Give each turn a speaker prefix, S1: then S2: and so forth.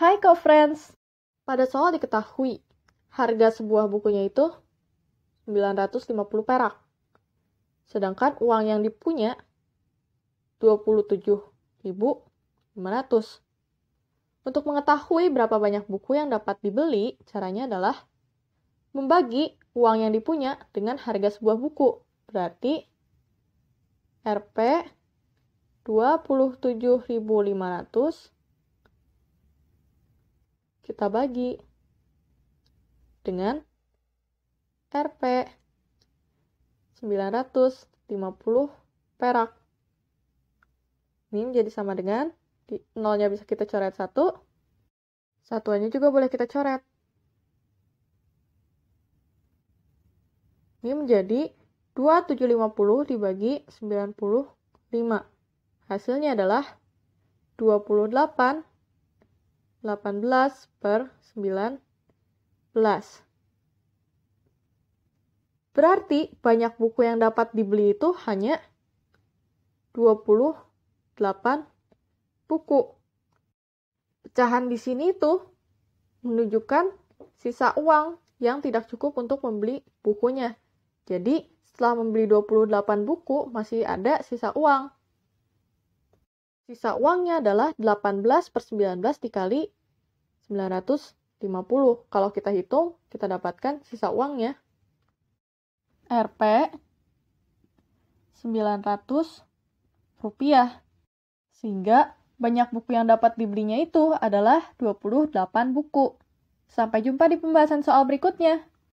S1: Hai co-friends! Pada soal diketahui, harga sebuah bukunya itu 950 perak. Sedangkan uang yang dipunya 27.500. Untuk mengetahui berapa banyak buku yang dapat dibeli, caranya adalah membagi uang yang dipunya dengan harga sebuah buku. Berarti Rp 27.500 kita bagi dengan Rp 950 perak. Ini menjadi sama dengan nolnya bisa kita coret satu, satuannya juga boleh kita coret. Ini menjadi 2750 dibagi 95. Hasilnya adalah 28 18 per 19. Berarti banyak buku yang dapat dibeli itu hanya 28 buku. Pecahan di sini itu menunjukkan sisa uang yang tidak cukup untuk membeli bukunya. Jadi, setelah membeli 28 buku, masih ada sisa uang. Sisa uangnya adalah 18 per 19 dikali 950. Kalau kita hitung, kita dapatkan sisa uangnya. Rp 900 rupiah. Sehingga banyak buku yang dapat dibelinya itu adalah 28 buku. Sampai jumpa di pembahasan soal berikutnya.